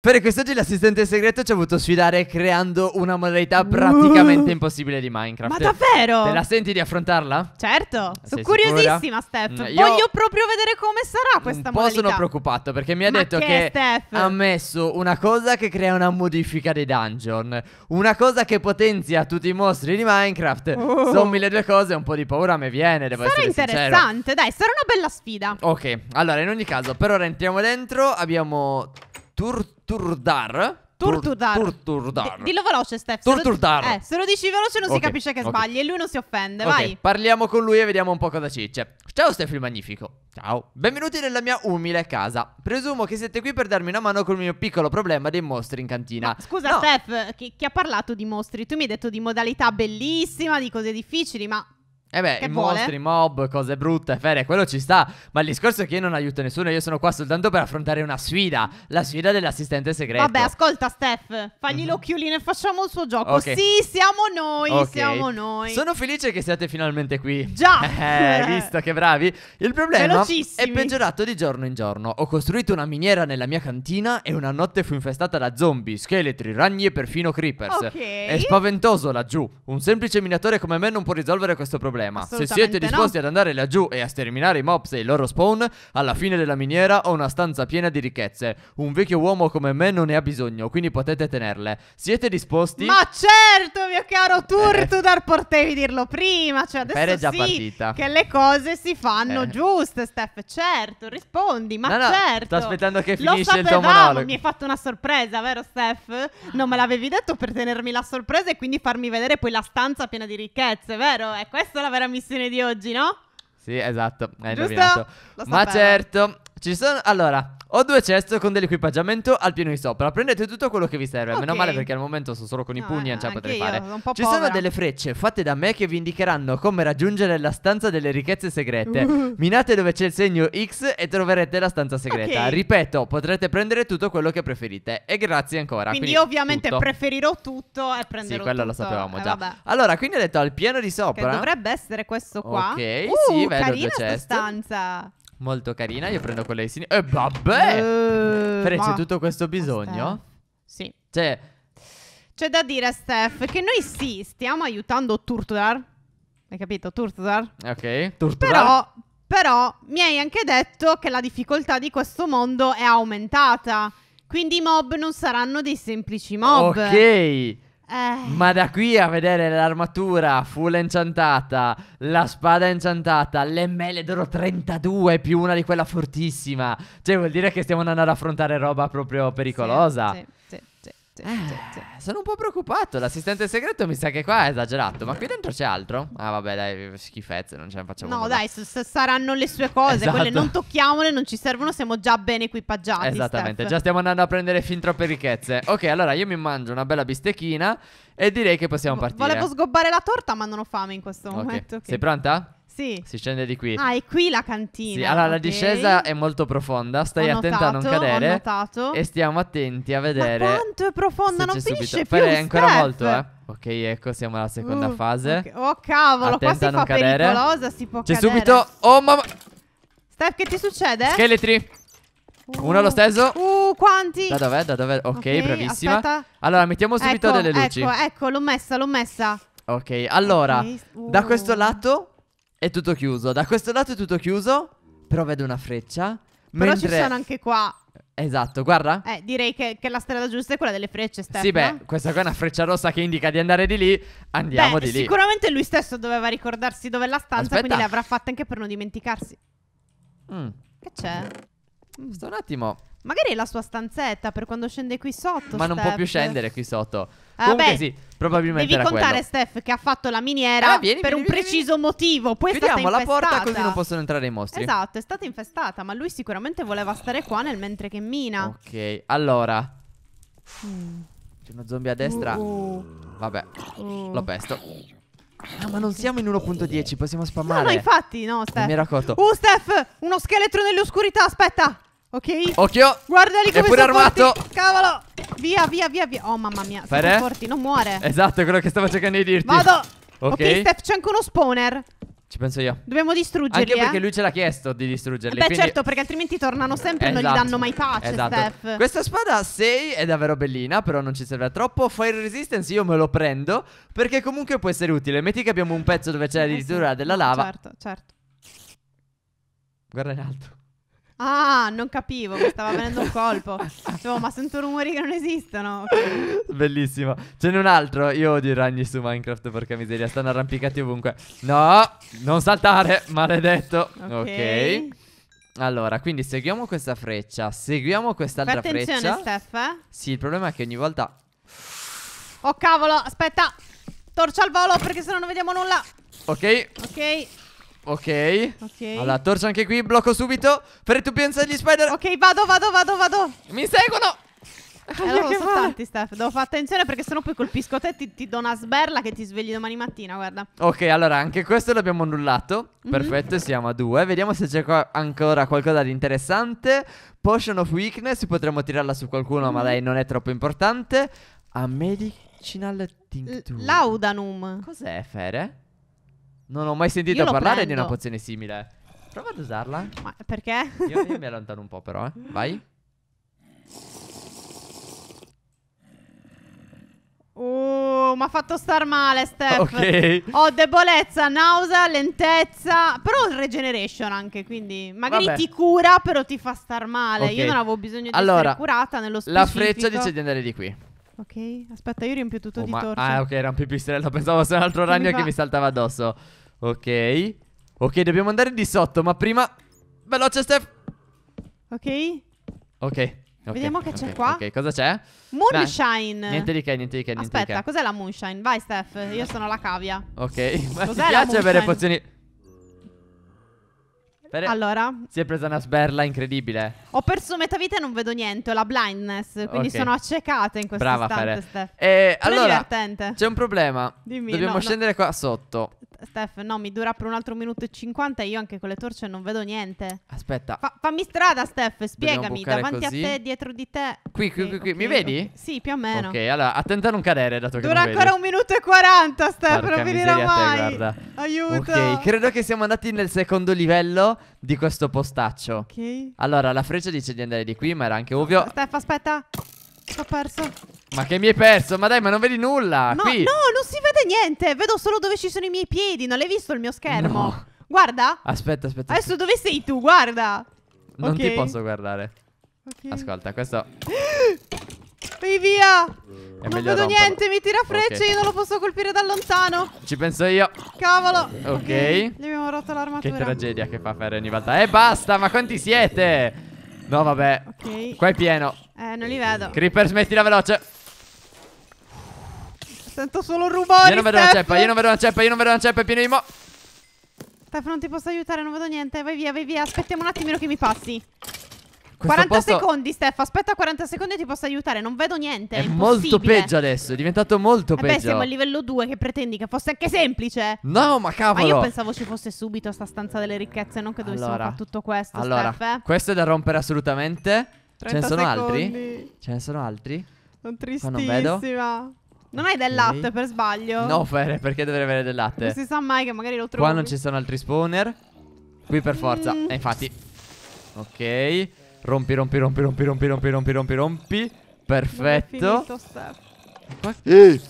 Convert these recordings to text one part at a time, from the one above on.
Per quest'oggi l'assistente segreto ci ha voluto sfidare creando una modalità praticamente uh. impossibile di Minecraft. Ma davvero? Te la senti di affrontarla? Certo, sono curiosissima Steph. Mm, io Voglio proprio vedere come sarà questa un po' modalità. sono preoccupato perché mi ha Ma detto che, che Steph? ha messo una cosa che crea una modifica dei dungeon, una cosa che potenzia tutti i mostri di Minecraft. Oh. Sono mille due cose, un po' di paura mi viene, devo sarà essere interessante, dai, sarà una bella sfida. Ok, allora in ogni caso, per ora entriamo dentro, abbiamo Turturdar. Turturdar. Turturdar. dillo veloce, Steph. Turturdar. eh, se lo dici veloce non okay. si capisce che okay. sbagli e lui non si offende. Okay. Vai. Parliamo con lui e vediamo un po' cosa c'è. Ciao Steph il Magnifico. Ciao. Benvenuti nella mia umile casa. Presumo che siete qui per darmi una mano col mio piccolo problema dei mostri in cantina. Ma, scusa no. Steph, chi, chi ha parlato di mostri? Tu mi hai detto di modalità bellissima, di cose difficili, ma eh beh, i mostri, mob, cose brutte, fere, quello ci sta. Ma il discorso è che io non aiuto nessuno, io sono qua soltanto per affrontare una sfida. La sfida dell'assistente segreto. Vabbè, ascolta, Steph, fagli mm-hmm. l'occhiolino e facciamo il suo gioco. Okay. Sì, siamo noi, okay. siamo noi. Sono felice che siate finalmente qui. Già! eh, visto che bravi. Il problema è peggiorato di giorno in giorno. Ho costruito una miniera nella mia cantina e una notte fu infestata da zombie, scheletri, ragni e perfino creepers. Ok. È spaventoso laggiù. Un semplice minatore come me non può risolvere questo problema problema. Se siete disposti no. ad andare laggiù e a sterminare i mobs e i loro spawn, alla fine della miniera ho una stanza piena di ricchezze. Un vecchio uomo come me non ne ha bisogno, quindi potete tenerle. Siete disposti? Ma certo, mio caro eh. Turtudar, potevi dirlo prima. Cioè, adesso per è già sì partita. che le cose si fanno eh. giuste, Steph. Certo, rispondi, ma no, no, certo. Sto aspettando che finisce il tuo monologo. Mi hai fatto una sorpresa, vero Steph? Non me l'avevi detto per tenermi la sorpresa e quindi farmi vedere poi la stanza piena di ricchezze, vero? È questo la la vera missione di oggi, no? Sì, esatto, hai Giusto? indovinato. Ma certo, ci sono... Allora, ho due ceste con dell'equipaggiamento al piano di sopra. Prendete tutto quello che vi serve. Okay. Meno male perché al momento sono solo con i pugni e non ce la potrei fare. Ci povera. sono delle frecce fatte da me che vi indicheranno come raggiungere la stanza delle ricchezze segrete. Uh. Minate dove c'è il segno X e troverete la stanza segreta. Okay. Ripeto, potrete prendere tutto quello che preferite. E grazie ancora. Quindi, quindi ovviamente tutto. preferirò tutto e prenderò tutto. sì, quello tutto. lo sapevamo eh, già. Vabbè. Allora, quindi ho detto al piano di sopra. Che dovrebbe essere questo qua. Ok, uh, sì, vedo carina due ceste. stanza. Molto carina, io prendo quella di sinistra. E eh, vabbè! Però eh, c'è tutto questo bisogno? Sì. Cioè... C'è da dire, Steph, che noi sì, stiamo aiutando Turtudar. Hai capito? Turtudar. Ok, Turtudar. Però, però mi hai anche detto che la difficoltà di questo mondo è aumentata. Quindi i mob non saranno dei semplici mob. Ok. Eh. Ma da qui a vedere l'armatura full enchantata, la spada enchantata, le mele d'oro 32 più una di quella fortissima. Cioè, vuol dire che stiamo andando ad affrontare roba proprio pericolosa. Sì, sì, sì certo, certo. Eh, sono un po' preoccupato. L'assistente segreto mi sa che qua è esagerato. Ma qui dentro c'è altro? Ah, vabbè, dai, schifezze, non ce ne facciamo. No, nulla. dai, saranno le sue cose. Esatto. Quelle non tocchiamole, non ci servono. Siamo già ben equipaggiati. Esattamente, Steph. già stiamo andando a prendere fin troppe ricchezze. Ok, allora io mi mangio una bella bistecchina e direi che possiamo partire. Volevo sgobbare la torta, ma non ho fame in questo okay. momento. Okay. Sei pronta? Sì. Si scende di qui. Ah, è qui la cantina. Sì, allora la discesa è molto profonda, stai notato, attenta a non cadere. Ho notato. E stiamo attenti a vedere. Ma quanto è profonda, non finisce subito. più. è ancora molto, eh. Ok, ecco, siamo alla seconda uh, fase. Okay. Oh cavolo, attenta qua si fa cadere. pericolosa, si può C'è subito Oh mamma Steph, che ti succede? Scheletri. Uh, Uno allo steso. Uh, quanti? Da dov'è? Da dov'è? Ok, bravissima. Aspetta. Allora, mettiamo subito ecco, delle luci. Ecco, ecco, l'ho messa, l'ho messa. Ok, allora, okay. Uh. da questo uh. lato è tutto chiuso. Da questo lato è tutto chiuso. Però vedo una freccia. Però mentre... ci sono anche qua. Esatto, guarda. Eh, direi che, che la strada giusta è quella delle frecce, Stefano. Sì, beh, questa qua è una freccia rossa che indica di andare di lì. Andiamo beh, di lì. Sicuramente lui stesso doveva ricordarsi dove è la stanza, Aspetta. quindi l'avrà fatta anche per non dimenticarsi. Mm. Che c'è? Sto mm. un attimo. Magari è la sua stanzetta per quando scende qui sotto. Ma Steph. non può più scendere qui sotto. Ah, Comunque beh, sì, probabilmente Devi contare quello. Steph che ha fatto la miniera ah, vieni, per vieni, un vieni, preciso motivo. Poi Chiudiamo la porta così non possono entrare i mostri. Esatto, è stata infestata, ma lui sicuramente voleva stare qua nel mentre che mina. Ok, allora. Mm. C'è uno zombie a destra. Uh, uh. Vabbè, uh. l'ho pesto. No, ah, ma non siamo in 1.10, possiamo spammare. No, no, infatti, no, Steph. Non mi ero accorto. Uh, Steph, uno scheletro nell'oscurità, aspetta. Ok? Occhio! Guarda Guardali come È pure armato! Forti. Cavolo! Via, via, via, via. Oh, mamma mia. Siamo Fare? forti, non muore. Esatto, è quello che stavo cercando di dirti. Vado! Ok, Steph, c'è anche uno spawner. Ci penso io. Dobbiamo distruggerli. Anche perché eh? lui ce l'ha chiesto di distruggerli. Beh, quindi... certo, perché altrimenti tornano sempre e non gli esatto, danno mai pace, esatto. Steph. Questa spada 6 è davvero bellina, però non ci serve a troppo. Fire Resistance io me lo prendo, perché comunque può essere utile. Metti che abbiamo un pezzo dove c'è addirittura eh sì. della lava. Certo, certo. Guarda in alto. Ah, non capivo, mi stava venendo un colpo. Dicevo, cioè, oh, ma sento rumori che non esistono. Okay. Bellissimo. Ce n'è un altro, io odio i ragni su Minecraft, porca miseria, stanno arrampicati ovunque. No, non saltare, maledetto. Ok. okay. Allora, quindi seguiamo questa freccia, seguiamo quest'altra freccia. Attenzione, Steph. Eh? Sì, il problema è che ogni volta... Oh, cavolo, aspetta. Torcia al volo perché se no non vediamo nulla. Ok. Ok. Ok. Ok. Allora, torcia anche qui, blocco subito. Fare tu retubienza agli spider. Ok, vado, vado, vado, vado. Mi seguono. Allora, eh, che sono tanti, Steph. Devo fare attenzione perché sennò poi colpisco te ti, ti do una sberla che ti svegli domani mattina, guarda. Ok, allora anche questo l'abbiamo annullato. Mm -hmm. Perfetto, siamo a due. Vediamo se c'è qua ancora qualcosa di interessante. Potion of Weakness, potremmo tirarla su qualcuno, mm. ma mhm. lei non è troppo importante. A medicinal tincture. L laudanum. Cos'è, Fere? Non ho mai sentito parlare prendo. di una pozione simile. Prova ad usarla. Ma perché? io, mi allontano un po' però, eh. Vai. Oh, uh, mi ha fatto star male, Steph. Ok. Ho debolezza, nausea, lentezza. Però regeneration anche, quindi magari Vabbè. ti cura, però ti fa star male. Okay. Io non avevo bisogno di allora, essere curata nello specifico. La freccia dice di andare di qui. Ok, aspetta, io riempio tutto oh, di ma... Ah, ok, era un pipistrello. Pensavo fosse un altro ragno che mi saltava addosso. Ok. Ok, dobbiamo andare di sotto, ma prima... Veloce, Steph! Ok. Ok. Okay, Vediamo che okay, c'è qua. Ok, cosa c'è? Moonshine. Nah, niente di che, niente di che. Niente Aspetta, di che. Aspetta, cos'è la moonshine? Vai, Steph. Io sono la cavia. Ok, ma cos'è mi piace avere pozioni. Per... Allora Si è presa una sberla incredibile Ho perso metà vita e non vedo niente Ho la blindness Quindi okay. sono accecata in questo Brava istante Fere. Eh, e Però allora C'è un problema Dimmi, Dobbiamo no, scendere no. qua sotto Steph, no, mi dura per un altro minuto e 50 e io anche con le torce non vedo niente. Aspetta. Fa- fammi strada, Steph, spiegami, davanti così. a te, dietro di te. Qui, qui, qui, qui. Okay, mi okay. vedi? Sì, più o meno. Ok, allora, attenta a non cadere, dato che Dura ancora un minuto e 40, Steph, Porca non finirà mai. Te, Aiuto. Ok, credo che siamo andati nel secondo livello di questo postaccio. Ok. Allora, la freccia dice di andare di qui, ma era anche ovvio. Steph, aspetta. Ho perso. Ma che mi hai perso? Ma dai, ma non vedi nulla. No, qui. no, non si niente, vedo solo dove ci sono i miei piedi. Non l'hai visto il mio schermo? No. Guarda. Aspetta, aspetta. Adesso dove sei tu? Guarda. Non okay. ti posso guardare. Okay. Ascolta, questo... Vai via! È non vedo niente, mi tira frecce, okay. io non lo posso colpire da lontano. Ci penso io. Cavolo. Ok. Gli abbiamo rotto l'armatura. Che tragedia che fa fare ogni volta. E eh, basta, ma quanti siete? No, vabbè. Ok. Qua è pieno. Eh, non li vedo. Creeper, smettila veloce. Sento solo rumore. Io non vedo Steph. una ceppa, io non vedo una ceppa, io non vedo una ceppa, è pieno di mo. Steph, non ti posso aiutare, non vedo niente. Vai via, vai via. Aspettiamo un attimino che mi passi. Questo 40 posto... secondi, Steph. Aspetta 40 secondi e ti posso aiutare. Non vedo niente. È, è molto peggio adesso. È diventato molto Vabbè, eh peggio. Beh, siamo a livello 2. Che pretendi che fosse anche semplice? No, ma cavolo. Ma io pensavo ci fosse subito sta stanza delle ricchezze. Non che dovessimo allora, fare tutto questo. Allora, Steph, eh. questo è da rompere assolutamente. Ce ne sono secondi. altri? Ce ne sono altri? Sono tristissima. Qua non vedo. Non hai del latte okay. per sbaglio? No, Fere, perché dovrei avere del latte? Non si sa mai che magari lo trovi. Qua non ci sono altri spawner. Qui per forza. Mm. E eh, infatti. Ok. Rompi, rompi, rompi, rompi, rompi, rompi, rompi, rompi, rompi. Perfetto. Ehi.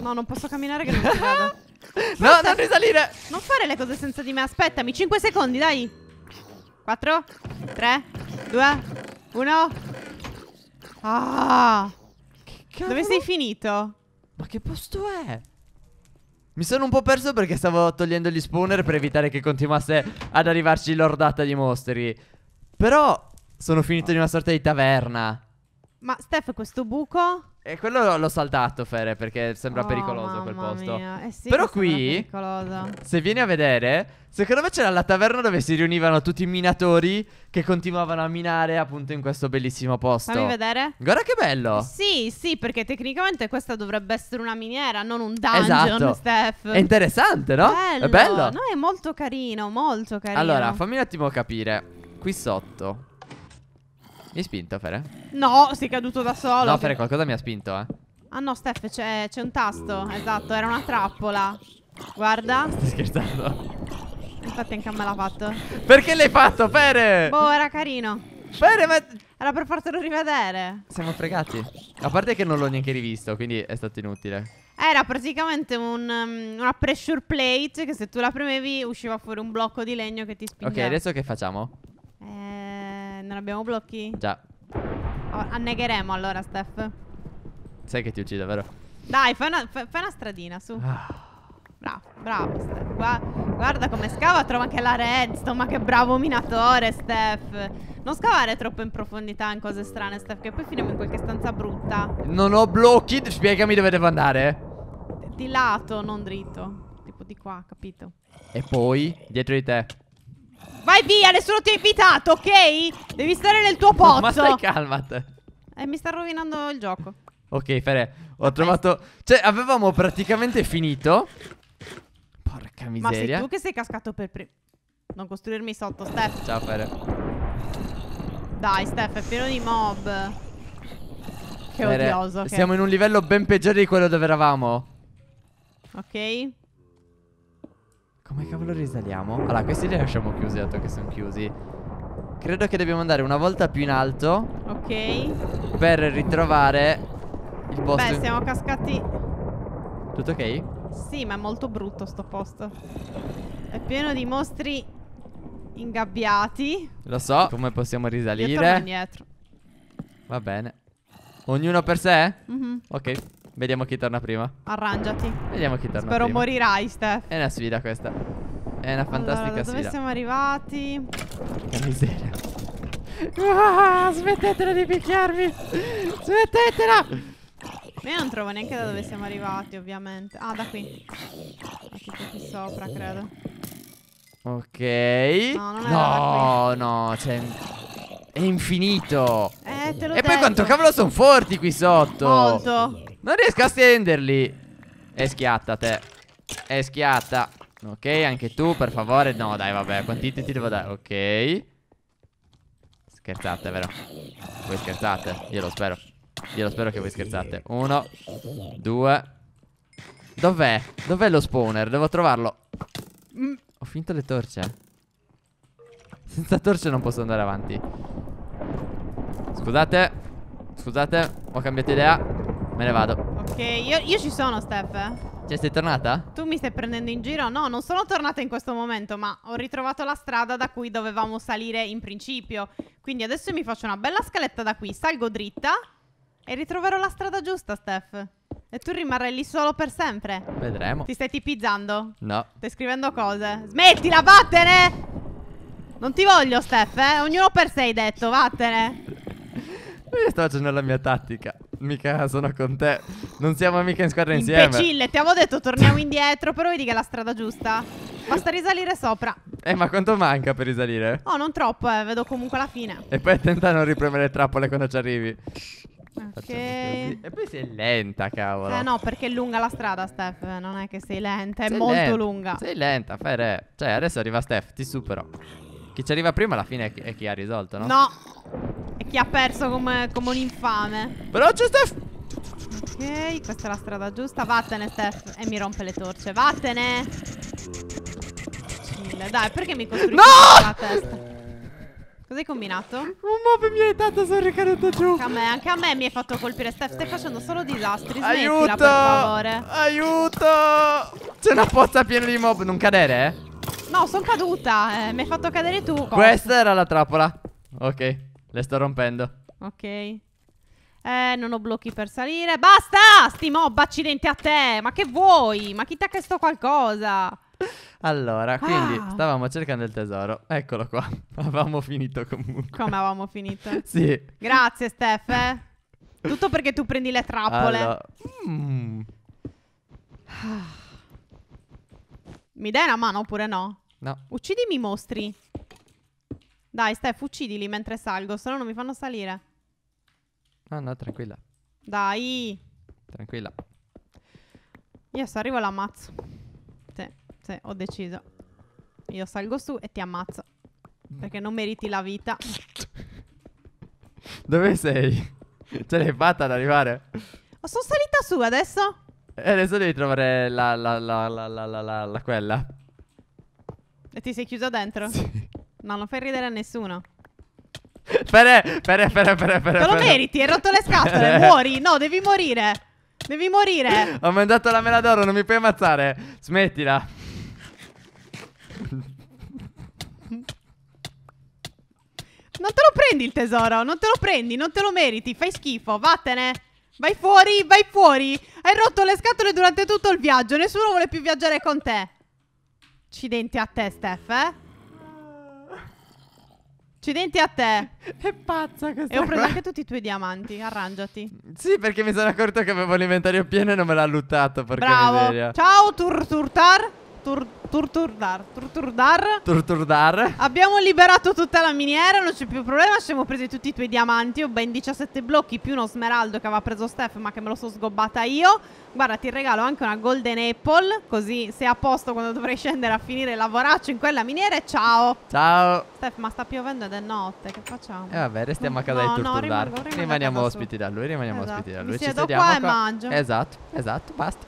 No, non posso camminare che non si vede. no, non risalire. Non fare le cose senza di me. Aspettami, 5 secondi, dai. 4, 3, 2, 1. Ah. Cavolo? Dove sei finito? Ma che posto è? Mi sono un po' perso perché stavo togliendo gli spawner per evitare che continuasse ad arrivarci l'ordata di mostri. Però sono finito in una sorta di taverna. Ma Steph, questo buco? E eh, quello l'ho saltato, Fere, perché sembra oh, pericoloso quel posto. Eh sì, Però qui, se vieni a vedere, secondo me c'era la taverna dove si riunivano tutti i minatori che continuavano a minare appunto in questo bellissimo posto. Fammi vedere. Guarda che bello. Sì, sì, perché tecnicamente questa dovrebbe essere una miniera, non un dungeon, esatto. Steph. È interessante, no? Bello. È bello. No, è molto carino, molto carino. Allora, fammi un attimo capire. Qui sotto mi hai spinto, Fere? No, sei caduto da solo. No, Fere, qualcosa mi ha spinto, eh. Ah no, Steph, c'è, un tasto. Esatto, era una trappola. Guarda. Stai scherzando? Infatti anche a me l'ha fatto. Perché l'hai fatto, Fere? Boh, era carino. Fere, ma... Era per fartelo rivedere. Siamo fregati. A parte che non l'ho neanche rivisto, quindi è stato inutile. Era praticamente un, um, una pressure plate che se tu la premevi usciva fuori un blocco di legno che ti spingeva. Ok, adesso che facciamo? non abbiamo blocchi? Già. Oh, annegheremo allora, Steph. Sai che ti uccido, vero? Dai, fai una, fai una stradina, su. Ah. Bravo, bravo, Steph. Gua guarda come scava, trova anche la redstone. Ma che bravo minatore, Steph. Non scavare troppo in profondità in cose strane, Steph, che poi finiamo in qualche stanza brutta. Non ho blocchi, spiegami dove devo andare. Di lato, non dritto. Tipo di qua, capito? E poi, dietro di te. Vai via, nessuno ti ha invitato, ok? Devi stare nel tuo pozzo. ma stai calma te. Eh, mi sta rovinando il gioco. Ok, Fere, ho ma trovato... Questo. Cioè, avevamo praticamente finito. Porca miseria. Ma sei tu che sei cascato per primo. Non costruirmi sotto, Steph. Ciao, Fere. Dai, Steph, è pieno di mob. Che Fere, odioso. Siamo in un livello ben peggiore di quello dove eravamo. Ok. Come cavolo risaliamo? Allora, questi li lasciamo chiusi, dato che sono chiusi. Credo che dobbiamo andare una volta più in alto. Ok. Per ritrovare il posto. Beh, siamo cascati. Tutto ok? Sì, ma è molto brutto sto posto. È pieno di mostri ingabbiati. Lo so, come possiamo risalire? Io indietro. Va bene. Ognuno per sé? Mm -hmm. Ok. Vediamo chi torna prima. Arrangiati. Vediamo chi torna Spero prima. Spero morirai, Steph. È una sfida questa. È una fantastica allora, sfida. dove siamo arrivati? Che miseria. Ah, smettetela di picchiarmi. Smettetela. Io non trovo neanche da dove siamo arrivati, ovviamente. Ah, da qui. Da tipo qui sopra, credo. Ok. No, non no, no, cioè... È infinito. Eh, te lo E detto. poi quanto cavolo sono forti qui sotto. Molto. Non riesco a stenderli E schiatta te E schiatta Ok anche tu per favore No dai vabbè Quanti ti devo dare Ok Scherzate vero Voi scherzate Io lo spero Io lo spero che voi scherzate Uno Due Dov'è? Dov'è lo spawner? Devo trovarlo mm. Ho finito le torce Senza torce non posso andare avanti Scusate Scusate Ho cambiato idea Me ne vado. Ok, io, io ci sono, Steph. Cioè, sei tornata? Tu mi stai prendendo in giro? No, non sono tornata in questo momento, ma ho ritrovato la strada da cui dovevamo salire in principio. Quindi adesso mi faccio una bella scaletta da qui, salgo dritta e ritroverò la strada giusta, Steph. E tu rimarrai lì solo per sempre. Vedremo. Ti stai tipizzando? No. Stai scrivendo cose. Smettila, vattene! Non ti voglio, Steph, eh? Ognuno per sé hai detto, vattene. Io sto facendo la mia tattica. Mica sono con te. Non siamo mica in squadra insieme. Imbecille, ti avevo detto torniamo indietro, però vedi che è la strada giusta. Basta risalire sopra. Eh, ma quanto manca per risalire? Oh, non troppo, eh, vedo comunque la fine. E poi attenta a non ripremere le trappole quando ci arrivi. Ok. E poi sei lenta, cavolo. Eh no, perché è lunga la strada, Steph. Eh, non è che sei lenta, è sei molto lenta. lunga. Sei lenta, fai re. Cioè, adesso arriva Steph, ti supero. Chi ci arriva prima alla fine è chi ha risolto, no? No chi ha perso come, come un infame. Però Veloce, Steph! Ok, questa è la strada giusta. Vattene, Steph. E mi rompe le torce. Vattene! Dai, perché mi costruisci no! la testa? Cos'hai combinato? Un mob mi ha aiutato, sono ricaduto giù. Anche a me, anche a me mi hai fatto colpire. Steph, stai facendo solo disastri. Smettila, aiuto! per favore. Aiuto! C'è una pozza piena di mob. Non cadere, eh? No, sono caduta. Eh, mi hai fatto cadere tu. Questa era la trappola. Ok. Le sto rompendo. Ok. Eh, non ho blocchi per salire. Basta! Sti mob, accidenti a te! Ma che vuoi? Ma chi ti ha chiesto qualcosa? Allora, quindi ah. stavamo cercando il tesoro. Eccolo qua. Avevamo finito comunque. Come avevamo finito? sì. Grazie, Steph. Eh? Tutto perché tu prendi le trappole. Allora. Mm. mm. Mi dai una mano oppure no? No. Uccidimi i mostri. Dai, Steph, uccidili mentre salgo, se no non mi fanno salire. No, no, tranquilla. Dai. Tranquilla. Io se arrivo l'ammazzo. Sì, sì, ho deciso. Io salgo su e ti ammazzo. Perché non meriti la vita. Dove sei? Ce l'hai fatta ad arrivare? Oh, sono salita su adesso? E eh, adesso devi trovare la, la, la, la, la, la, la, la quella. E ti sei chiuso dentro? Sì. No, non fai ridere a nessuno. Pere, pere, pere, pere, pere. Te lo meriti, hai rotto le scatole. Muori, no, devi morire. Devi morire. Ho mangiato la mela d'oro, non mi puoi ammazzare. Smettila. Non te lo prendi il tesoro, non te lo prendi, non te lo meriti, fai schifo, vattene. Vai fuori, vai fuori. Hai rotto le scatole durante tutto il viaggio, nessuno vuole più viaggiare con te. Accidenti a te, Steph, eh? Accidenti a te. È pazza questa. E ho preso anche tutti i tuoi diamanti. Arrangiati. Sì, perché mi sono accorto che avevo l'inventario pieno e non me l'ha luttato. Porca Bravo. miseria. Ciao, Turturtar tur, Turturdar. Turturdar. Turturdar. Abbiamo liberato tutta la miniera, non c'è più problema. Ci siamo presi tutti i tuoi diamanti. Ho ben 17 blocchi più uno smeraldo che aveva preso Steph, ma che me lo sono sgobbata io. Guarda, ti regalo anche una Golden Apple. Così sei a posto quando dovrei scendere a finire il lavoraccio in quella miniera. E ciao. Ciao. Steph, ma sta piovendo ed è notte. Che facciamo? E eh vabbè, restiamo a casa no, di Turturdar. No, rimango, rimango rimaniamo ospitati da lui. Rimaniamo esatto. ospiti da lui. Mi Ci siedo esatto, qua e mangio. Esatto, esatto, basta.